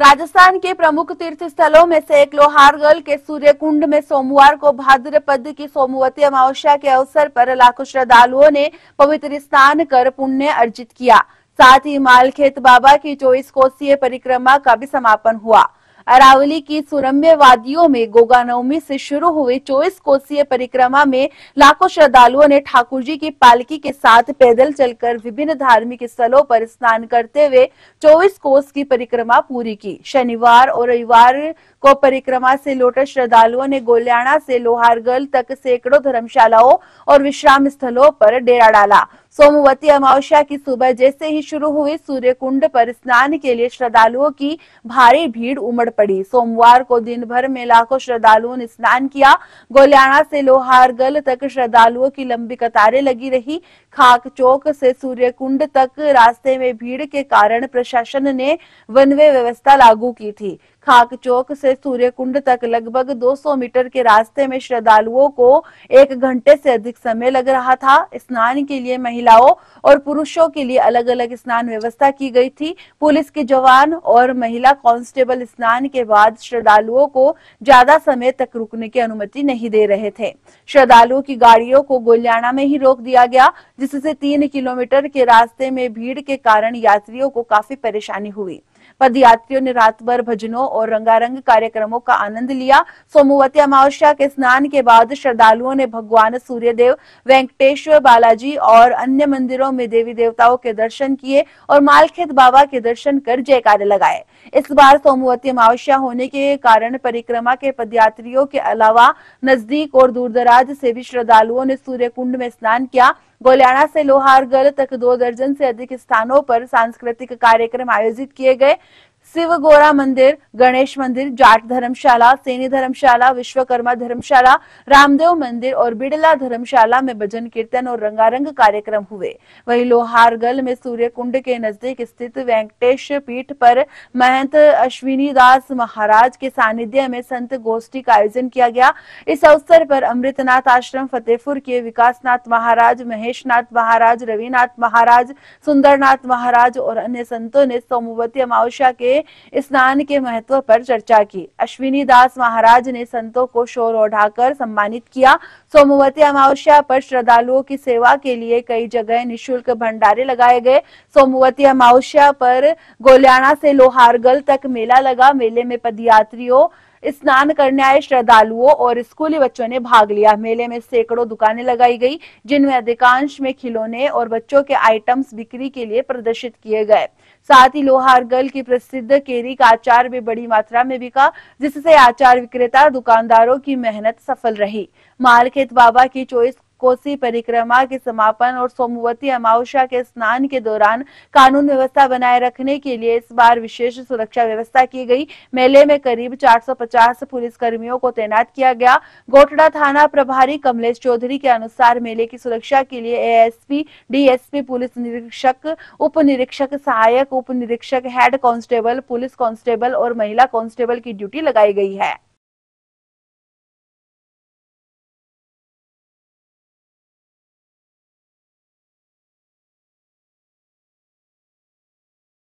राजस्थान के प्रमुख तीर्थ स्थलों में से एक लोहारगल के सूर्य कुंड में सोमवार को भाद्रपद की सोमवती अमावस्या के अवसर पर लाखों श्रद्धालुओं ने पवित्र स्नान कर पुण्य अर्जित किया साथ ही मालखेत बाबा की चौबीस कोसीय परिक्रमा का भी समापन हुआ अरावली की सुरम्य वादियों में गोगा नवमी से शुरू हुई चौबीस कोसीय परिक्रमा में लाखों श्रद्धालुओं ने ठाकुर जी की पालकी के साथ पैदल चलकर विभिन्न धार्मिक स्थलों पर स्नान करते हुए चौबीस कोस की परिक्रमा पूरी की शनिवार और रविवार को परिक्रमा से लौटे श्रद्धालुओं ने गोलियाणा से लोहारगल तक सैकड़ों धर्मशालाओं और विश्राम स्थलों पर डेरा डाला सोमवती अमावस्या की सुबह जैसे ही शुरू हुई सूर्य कुंड पर स्नान के लिए श्रद्धालुओं की भारी भीड़ उमड़ पड़ी सोमवार को दिन भर में लाखों श्रद्धालुओं ने स्नान किया गोलियाना से लोहारगल तक श्रद्धालुओं की लंबी कतारें लगी रही खाक चौक से सूर्य कुंड तक रास्ते में भीड़ के कारण प्रशासन ने वन वे व्यवस्था लागू की थी खाक चौक से सूर्य कुंड तक लगभग 200 मीटर के रास्ते में श्रद्धालुओं को एक घंटे से अधिक समय लग रहा था स्नान के लिए महिलाओं और पुरुषों के लिए अलग अलग स्नान व्यवस्था की गई थी पुलिस के जवान और महिला कांस्टेबल स्नान के बाद श्रद्धालुओं को ज्यादा समय तक रुकने की अनुमति नहीं दे रहे थे श्रद्धालुओं की गाड़ियों को गोलियाना में ही रोक दिया गया जिससे तीन किलोमीटर के रास्ते में भीड़ के कारण यात्रियों को काफी परेशानी हुई पदयात्रियों ने रात भर भजनों और रंगारंग कार्यक्रमों का आनंद लिया सोमवती अमावस्या के स्नान के बाद श्रद्धालुओं ने भगवान सूर्यदेव वेंकटेश्वर बालाजी और अन्य मंदिरों में देवी देवताओं के दर्शन किए और मालखेत बाबा के दर्शन कर जयकारे लगाए इस बार सोमवती अमावस्या होने के कारण परिक्रमा के पदयात्रियों के अलावा नजदीक और दूर से भी श्रद्धालुओं ने सूर्य कुंड में स्नान किया गोलियाणा से लोहारगढ़ तक दो दर्जन से अधिक स्थानों पर सांस्कृतिक कार्यक्रम आयोजित किए गए शिव गोरा मंदिर गणेश मंदिर जाट धर्मशाला सेनी धर्मशाला विश्वकर्मा धर्मशाला रामदेव मंदिर और बिड़ला धर्मशाला में भजन कीर्तन और रंगारंग कार्यक्रम हुए वहीं लोहारगल में सूर्य कुंड के नजदीक स्थित वेंकटेश पीठ पर महंत अश्विनी दास महाराज के सानिध्य में संत गोष्ठी का आयोजन किया गया इस अवसर पर अमृतनाथ आश्रम फतेहपुर के विकासनाथ महाराज महेश महाराज रविनाथ महाराज सुंदरनाथ महाराज और अन्य संतों ने सोमवती अमावस्या के स्नान के महत्व पर चर्चा की अश्विनी दास महाराज ने संतों को शोर ओढ़ाकर सम्मानित किया सोमवती अमावस्या पर श्रद्धालुओं की सेवा के लिए कई जगह निशुल्क भंडारे लगाए गए सोमवती अमावस्या पर गोलियाणा से लोहारगल तक मेला लगा मेले में पदयात्रियों स्नान करने आए श्रद्धालुओं और स्कूली बच्चों ने भाग लिया मेले में सैकड़ों दुकानें लगाई गई जिनमें अधिकांश में खिलौने और बच्चों के आइटम्स बिक्री के लिए प्रदर्शित किए गए साथ ही लोहारगल की प्रसिद्ध केरी का आचार भी बड़ी मात्रा में बिका जिससे आचार विक्रेता दुकानदारों की मेहनत सफल रही मालखेत बाबा की चॉइस कोसी परिक्रमा के समापन और सोमवती अमावस्या के स्नान के दौरान कानून व्यवस्था बनाए रखने के लिए इस बार विशेष सुरक्षा व्यवस्था की गई मेले में करीब 450 पुलिस कर्मियों को तैनात किया गया गोटड़ा थाना प्रभारी कमलेश चौधरी के अनुसार मेले की सुरक्षा के लिए एएसपी डीएसपी पुलिस निरीक्षक उप निरीक्षक सहायक उप निरीक्षक हेड कांस्टेबल पुलिस कांस्टेबल और महिला कांस्टेबल की ड्यूटी लगाई गई है